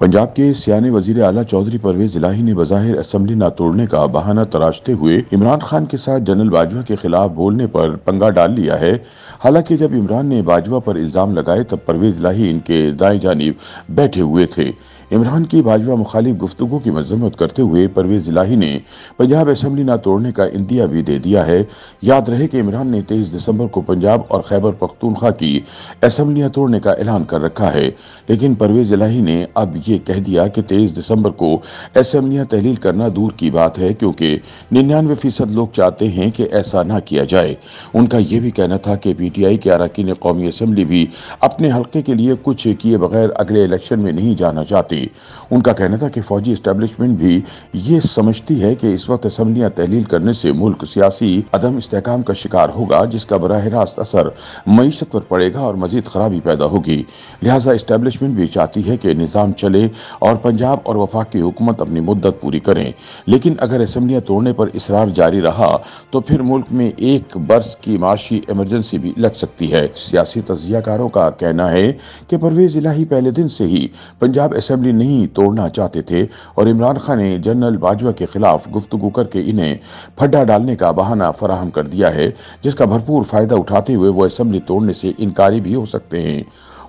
पंजाब के सियाने वजीर आला चौधरी परवेज इलाही ने बज़ाहिर असम्बली न तोड़ने का बहाना तराशते हुए इमरान खान के साथ जनरल बाजवा के खिलाफ बोलने पर पंगा डाल लिया है हालांकि जब इमरान ने बाजवा पर इल्ज़ाम लगाए तब परवेज इलाही इनके दाएं जानब बैठे हुए थे इमरान की भाजपा मुखालिफ गुफ्तु की मजम्मत करते हुए परवेज इलाही ने पंजाब असम्बली न तोड़ने का इंदिया भी दे दिया है याद रहे कि इमरान ने तेईस दिसंबर को पंजाब और खैबर पख्तूनख्वा की असम्बलियाँ तोड़ने का ऐलान कर रखा है लेकिन परवेज इलाही ने अब ये कह दिया कि तेईस दिसंबर को असम्बलियाँ तहलील करना दूर की बात है क्योंकि निन्यानवे फीसद लोग चाहते हैं कि ऐसा ना किया जाए उनका यह भी कहना था कि पीटीआई के अरकान कौमी असम्बली भी अपने हल्के के लिए कुछ किए बगैर अगले इलेक्शन में नहीं जाना चाहती थी उनका कहना था कि फौजी इस्टेब्लिशमेंट भी ये समझती है कि इस वक्त असम्बलियाँ तहलील करने से मुल्क सियासी अदम इसकाम का शिकार होगा जिसका बरह रास्त असर मीशत पर पड़ेगा और मजीद खराबी पैदा होगी लिहाजा इस्टेब्लिशमेंट भी चाहती है कि निज़ाम चले और पंजाब और वफाक की हुकूमत अपनी मुद्दत पूरी करें लेकिन अगर असम्बलियाँ तोड़ने पर इसरार जारी रहा तो फिर मुल्क में एक बर्स की माशी एमरजेंसी भी लग सकती है सियासी तजियाकारों का कहना है कि परवेज इलाही पहले दिन से ही पंजाब असम्बली भी नहीं तोड़ना चाहते थे और इमरान खान ने जनरल बाजवा के खिलाफ गुफ्तु करके इन्हें फड्डा डालने का बहाना फराहम कर दिया है जिसका भरपूर फायदा उठाते हुए वो असम्बली तोड़ने से इनकारी भी हो सकते हैं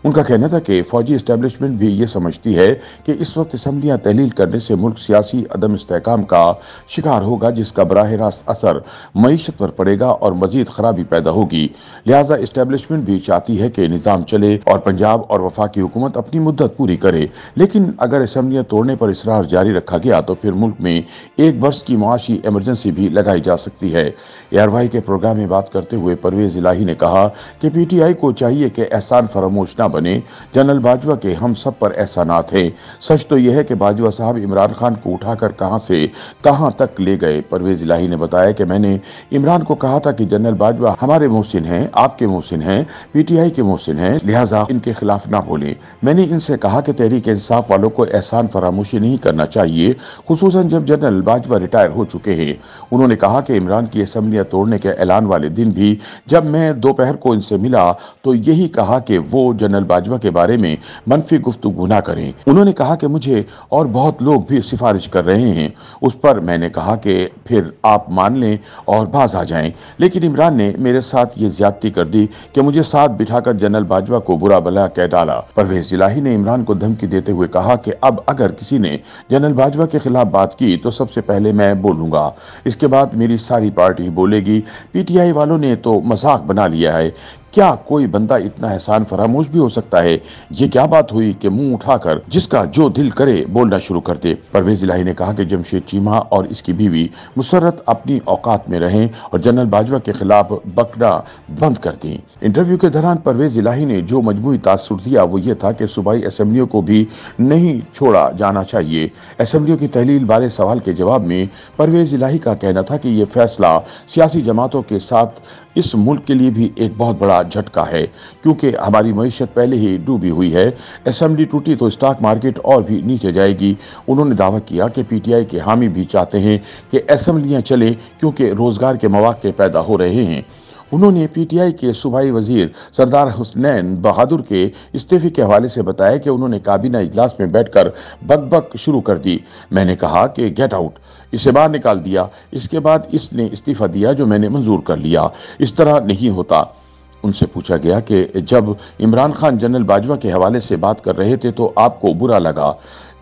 उनका कहना था कि फौजी इस्टेब्लिशमेंट भी ये समझती है कि इस वक्त इसम्बलियाँ तहलील करने से मुल्क सियासी अदम इसकाम का शिकार होगा जिसका बरह रास्त असर मीशत पर पड़ेगा और मजीद खराबी पैदा होगी लिहाजा इस्टेब्लिशमेंट भी चाहती है कि निज़ाम चले और पंजाब और वफाकी हुकूमत अपनी मुद्दत पूरी करे लेकिन अगर इसम्बलियाँ तोड़ने पर इसरार जारी रखा गया तो फिर मुल्क में एक वर्ष की मुआशी एमरजेंसी भी लगाई जा सकती है एयरवाई के प्रोग्राम में बात करते हुए परवेज इलाही ने कहा कि पी टी आई को चाहिए कि एहसान फरामोश न बने जनरल बाजवा के हम सब पर एहसानात थे सच तो यह है कि बाजवा साहब इमरान खान को उठाकर कहां से कहां तक ले गए परवेज इलाही ने बताया कि मैंने इमरान को कहा था कि जनरल बाजवा हमारे मोहसिन हैं आपके मोहसिन हैं पीटीआई के मोहसिन हैं लिहाजा इनके खिलाफ ना बोले मैंने इनसे कहा कि तहरीक इंसाफ वालों को एहसान फरामोशी नहीं करना चाहिए खसूस जब जनरल बाजवा रिटायर हो चुके हैं उन्होंने कहा कि इमरान की असम्बलियाँ तोड़ने के ऐलान वाले दिन भी जब मैं दोपहर को इनसे मिला तो यही कहा कि वो जनरल जनरल बाजवा के बारे में मनफी गुफ्तु ना करें उन्होंने कहा कि मुझे और बहुत लोग भी सिफारिश कर रहे हैं उस पर मैंने कहा कि फिर आप मान लें और बाज आ जाएं लेकिन इमरान ने मेरे साथ ये ज्यादती कर दी कि मुझे साथ बिठाकर जनरल बाजवा को बुरा भला कह डाला परवेज जिलाही ने इमरान को धमकी देते हुए कहा कि अब अगर किसी ने जनरल बाजवा के खिलाफ बात की तो सबसे पहले मैं बोलूंगा इसके बाद मेरी सारी पार्टी बोलेगी पीटीआई वालों ने तो मजाक बना लिया है क्या कोई बंदा इतना एहसान फरामोश भी हो सकता है ये क्या बात हुई कि मुंह उठाकर जिसका जो दिल करे बोलना शुरू कर दे परवेज इलाही ने कहा कि जमशेद चीमा और इसकी बीवी मुसरत अपनी औकात में रहें और जनरल बाजवा के खिलाफ बकना बंद कर दी इंटरव्यू के दौरान परवेज इलाही ने जो मजमू तासर दिया वो ये था कि सूबाई असम्बलियों को भी नहीं छोड़ा जाना चाहिए असम्बलियों की तहलील बारे सवाल के जवाब में परवेज इलाही का कहना था कि यह फैसला सियासी जमातों के साथ इस मुल्क के लिए भी एक बहुत बड़ा बड़ा झटका है क्योंकि हमारी मीशत पहले ही डूबी हुई है असम्बली टूटी तो स्टॉक मार्केट और भी नीचे जाएगी उन्होंने दावा किया कि पीटीआई के हामी भी चाहते हैं कि असम्बलियाँ चलें क्योंकि रोज़गार के मौाक़े पैदा हो रहे हैं उन्होंने पीटीआई के सूबाई वजीर सरदार हुसनैन बहादुर के इस्तीफे के हवाले से बताया कि उन्होंने काबीना इजलास में बैठकर बकबक शुरू कर दी मैंने कहा कि गेट आउट इसे बाहर निकाल दिया इसके बाद इसने इस्तीफा दिया जो मैंने मंजूर कर लिया इस तरह नहीं होता उनसे पूछा गया कि जब इमरान खान जनरल बाजवा के हवाले से बात कर रहे थे तो आपको बुरा लगा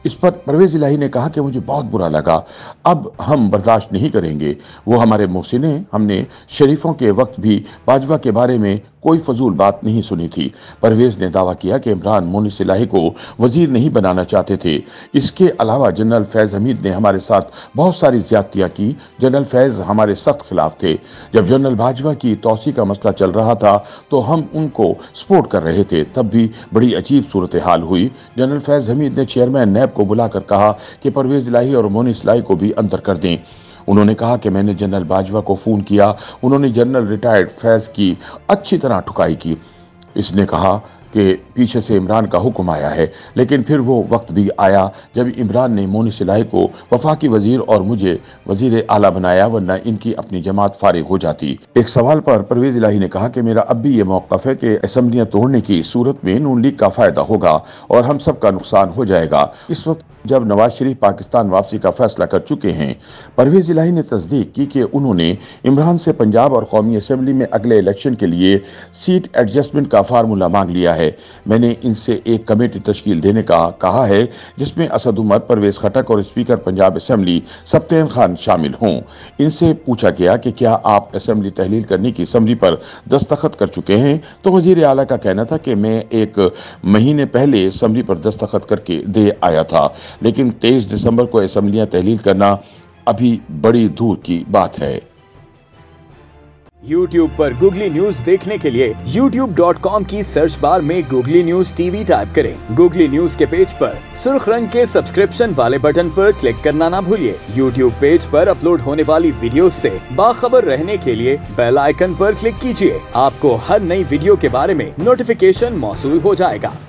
इस पर परवेज इलाही ने कहा कि मुझे बहुत बुरा लगा अब हम बर्दाश्त नहीं करेंगे वो हमारे मोहसिने हमने शरीफों के वक्त भी बाजवा के बारे में कोई फजूल बात नहीं सुनी थी परवेज ने दावा किया कि इमरान मोनिस इलाही को वजीर नहीं बनाना चाहते थे इसके अलावा जनरल फैज़ हमीद ने हमारे साथ बहुत सारी ज्यादतियाँ की जनरल फैज़ हमारे सख्त खिलाफ थे जब जनरल बाजवा की तोसी का मसला चल रहा था तो हम उनको सपोर्ट कर रहे थे तब भी बड़ी अजीब सूरत हाल हुई जनरल फैज़ हमीद ने चेयरमैन नैब साहब को बुलाकर कहा कि परवेज इलाही और मोनी इलाही को भी अंतर कर दें उन्होंने कहा कि मैंने जनरल बाजवा को फ़ोन किया उन्होंने जनरल रिटायर्ड फैज़ की अच्छी तरह ठुकाई की इसने कहा के पीछे से इमरान का हुक्म आया है लेकिन फिर वो वक्त भी आया जब इमरान ने मोनी सिलाई को वफा की वजीर और मुझे वजीर आला बनाया वरना इनकी अपनी जमात फारिग हो जाती एक सवाल पर परवेज इलाही ने कहा कि मेरा अब भी ये मौकफ है कि असम्बलियाँ तोड़ने की सूरत में नून लीग का फ़ायदा होगा और हम सब का नुकसान हो जाएगा इस वक्त जब नवाज शरीफ पाकिस्तान वापसी का फैसला कर चुके हैं परवेज इलाही ने तस्दीक की कि उन्होंने इमरान से पंजाब और कौमी असम्बली में अगले इलेक्शन के लिए सीट एडजस्टमेंट का फार्मूला मांग लिया है मैंने इनसे एक कमेटी तश्कील देने का कहा है जिसमें असद उमर परवेज खटक और स्पीकर पंजाब असम्बली सप्तेन खान शामिल हों इनसे पूछा गया कि क्या आप असम्बली तहलील करने की असम्बली पर दस्तखत कर चुके हैं तो वजीर अला का कहना था कि मैं एक महीने पहले असम्बली पर दस्तखत करके दे आया था लेकिन 23 दिसंबर को असम्बलियां तहलील करना अभी बड़ी दूर की बात है YouTube पर Google News देखने के लिए YouTube.com की सर्च बार में Google News TV टाइप करें। Google News के पेज पर सुर्ख रंग के सब्सक्रिप्शन वाले बटन पर क्लिक करना ना भूलिए YouTube पेज पर अपलोड होने वाली वीडियो से बाखबर रहने के लिए बेल आइकन पर क्लिक कीजिए आपको हर नई वीडियो के बारे में नोटिफिकेशन मौसू हो जाएगा